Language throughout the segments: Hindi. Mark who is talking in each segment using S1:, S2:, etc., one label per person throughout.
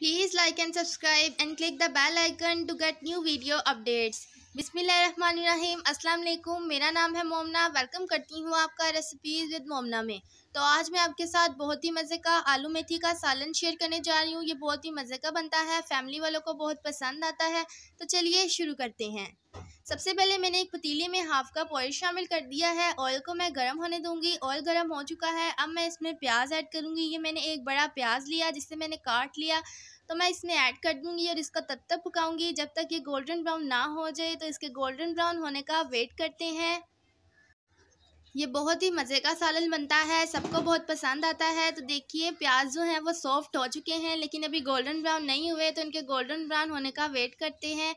S1: Please like and subscribe and click the bell icon to get new video updates. बिसमीम अस्सलाम मेरा नाम है मोमना वेलकम करती हूँ आपका रेसिपीज़ विद मोमना में तो आज मैं आपके साथ बहुत ही मज़े का आलू मेथी का सालन शेयर करने जा रही हूँ ये बहुत ही मज़े का बनता है फैमिली वालों को बहुत पसंद आता है तो चलिए शुरू करते हैं सबसे पहले मैंने एक पतीले में हाफ़ कप ऑयल शामिल कर दिया है ऑयल को मैं गर्म होने दूंगी ऑयल गर्म हो चुका है अब मैं इसमें प्याज ऐड करूंगी ये मैंने एक बड़ा प्याज लिया जिसे मैंने काट लिया तो मैं इसमें ऐड कर दूंगी और इसको तब तक पकाऊंगी जब तक ये गोल्डन ब्राउन ना हो जाए तो इसके गोल्डन ब्राउन होने का वेट करते हैं ये बहुत ही मज़े का सालन बनता है सबको बहुत पसंद आता है तो देखिए प्याज जो हैं वो सॉफ्ट हो चुके हैं लेकिन अभी गोल्डन ब्राउन नहीं हुए तो इनके गोल्डन ब्राउन होने का वेट करते हैं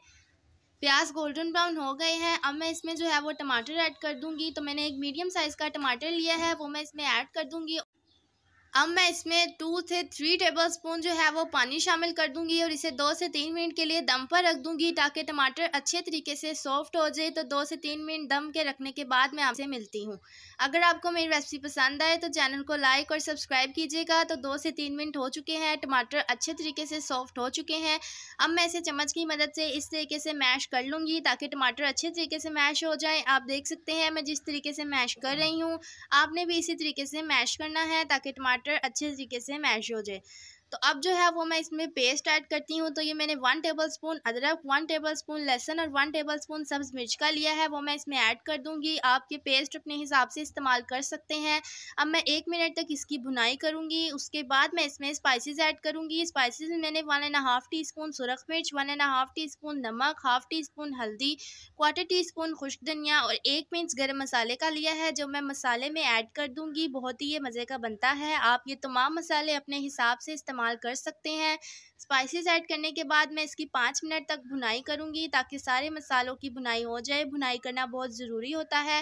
S1: प्याज गोल्डन ब्राउन हो गए हैं अब मैं इसमें जो है वो टमाटर ऐड कर दूंगी तो मैंने एक मीडियम साइज़ का टमाटर लिया है वो मैं इसमें ऐड कर दूंगी अब मैं इसमें टू से थ्री टेबलस्पून जो है वो पानी शामिल कर दूंगी और इसे दो से तीन मिनट के लिए दम पर रख दूंगी ताकि टमाटर अच्छे तरीके से सॉफ्ट हो जाए तो दो से तीन मिनट दम के रखने के बाद मैं आपसे मिलती हूँ अगर आपको मेरी रेसिपी पसंद आए तो चैनल को लाइक और सब्सक्राइब कीजिएगा तो दो से तीन मिनट हो चुके हैं टमाटर अच्छे तरीके से सॉफ्ट हो चुके हैं अब मैं इसे चम्मच की मदद से इस तरीके से मैश कर लूँगी ताकि टमाटर अच्छे तरीके से मैश हो जाए आप देख सकते हैं मैं जिस तरीके से मैश कर रही हूँ आपने भी इसी तरीके से मैश करना है ताकि टमाटर वाटर अच्छे तरीके से मैश हो जाए तो अब जो है वो मैं इसमें पेस्ट ऐड करती हूँ तो ये मैंने वन टेबल स्पून अदरक वन टेबल स्पून लहसुन और वन टेबल स्पून सब्ज़ मिर्च का लिया है वो मैं इसमें ऐड कर दूँगी आप ये पेस्ट अपने हिसाब से इस्तेमाल कर सकते हैं अब मैं एक मिनट तक इसकी भुनाई करूँगी उसके बाद मैं इसमें स्पाइसिस ऐड करूँगी स्पाइसिस में मैंने one and half teaspoon सुरख मिर्च one and half teaspoon नमक हाफ़ टी स्पून हल्दी क्वार्टर टी स्पून खुश्क धनिया और एक पिंच गर्म मसाले का लिया है जो मैं मसाले में ऐड कर दूँगी बहुत ही ये मज़े का बनता है आप ये तमाम मसाले अपने हिसाब से इस्तेमाल इस्तेमाल कर सकते हैं स्पाइसेस ऐड करने के बाद मैं इसकी पाँच मिनट तक भुनाई करूँगी ताकि सारे मसालों की भुनाई हो जाए भुनाई करना बहुत ज़रूरी होता है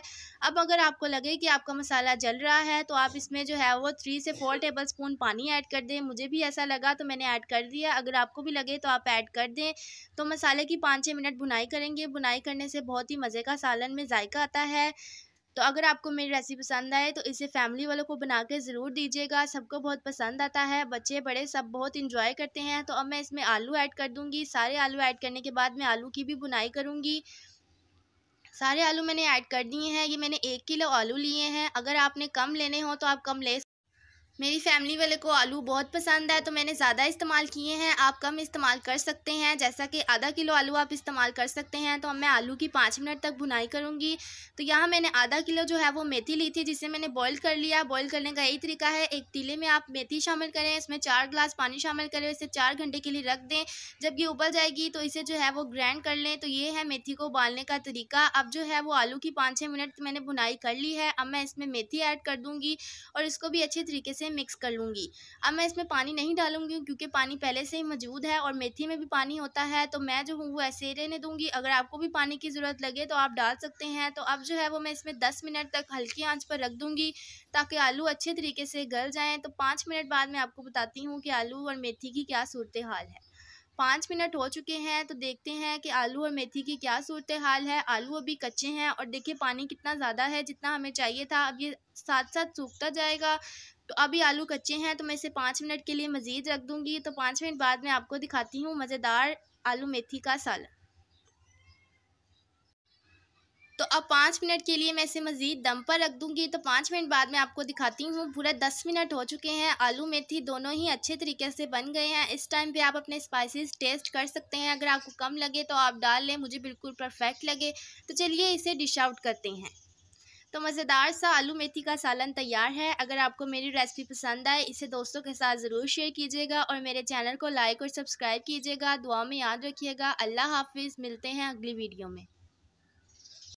S1: अब अगर आपको लगे कि आपका मसाला जल रहा है तो आप इसमें जो है वो थ्री से फोर टेबल स्पून पानी ऐड कर दें मुझे भी ऐसा लगा तो मैंने ऐड कर दिया अगर आपको भी लगे तो आप ऐड कर दें तो मसाले की पाँच छः मिनट भुनाई करेंगे भुनाई करने से बहुत ही मज़े का सालन में जायका आता है तो अगर आपको मेरी रेसिपी पसंद आए तो इसे फैमिली वालों को बना के ज़रूर दीजिएगा सबको बहुत पसंद आता है बच्चे बड़े सब बहुत इंजॉय करते हैं तो अब मैं इसमें आलू ऐड कर दूँगी सारे आलू ऐड करने के बाद मैं आलू की भी बुनाई करूँगी सारे आलू मैंने ऐड कर दिए हैं ये मैंने एक किलो आलू लिए हैं अगर आपने कम लेने हो तो आप कम ले मेरी फैमिली वाले को आलू बहुत पसंद है तो मैंने ज़्यादा इस्तेमाल किए हैं आप कम इस्तेमाल कर सकते हैं जैसा कि आधा किलो आलू आप इस्तेमाल कर सकते हैं तो अब मैं आलू की पाँच मिनट तक भुनाई करूँगी तो यहाँ मैंने आधा किलो जो है वो मेथी ली थी जिसे मैंने बॉईल कर लिया बॉईल करने का यही तरीका है एक तीले में आप मेथी शामिल करें इसमें चार ग्लास पानी शामिल करें इसे चार घंटे के लिए रख दें जब ये उबल जाएगी तो इसे जो है वो ग्रैंड कर लें तो ये है मेथी को उबालने का तरीका अब जो है वो आलू की पाँच छः मिनट मैंने भुनाई कर ली है अब मैं इसमें मेथी ऐड कर दूँगी और इसको भी अच्छे तरीके से से मिक्स कर लूँगी अब मैं इसमें पानी नहीं डालूँगी क्योंकि पानी पहले से ही मौजूद है और मेथी में भी पानी होता है तो मैं जो हूँ वो ऐसे ही रहने दूँगी अगर आपको भी पानी की ज़रूरत लगे तो आप डाल सकते हैं तो अब जो है वो मैं इसमें दस मिनट तक हल्की आँच पर रख दूँगी ताकि आलू अच्छे तरीके से गल जाएँ तो पाँच मिनट बाद मैं आपको बताती हूँ कि आलू और मेथी की क्या सूरत हाल है पाँच मिनट हो चुके हैं तो देखते हैं कि आलू और मेथी की क्या सूरत हाल है आलू अभी कच्चे हैं और देखिए पानी कितना ज़्यादा है जितना हमें चाहिए था अब ये साथ साथ सूखता जाएगा तो अभी आलू कच्चे हैं तो मैं इसे पाँच मिनट के लिए मज़ीद रख दूँगी तो पाँच मिनट बाद मैं आपको दिखाती हूँ मज़ेदार आलू मेथी का सालन तो अब पाँच मिनट के लिए मैं इसे मज़ीद दम पर रख दूँगी तो पाँच मिनट बाद मैं आपको दिखाती हूँ पूरा दस मिनट हो चुके हैं आलू मेथी दोनों ही अच्छे तरीके से बन गए हैं इस टाइम पे आप अपने स्पाइसेस टेस्ट कर सकते हैं अगर आपको कम लगे तो आप डाल लें मुझे बिल्कुल परफेक्ट लगे तो चलिए इसे डिश आउट करते हैं तो मज़ेदार सा आलू मेथी का सालन तैयार है अगर आपको मेरी रेसिपी पसंद आए इसे दोस्तों के साथ ज़रूर शेयर कीजिएगा और मेरे चैनल को लाइक और सब्सक्राइब कीजिएगा दुआ में याद रखिएगा अल्लाह हाफिज़ मिलते हैं अगली वीडियो में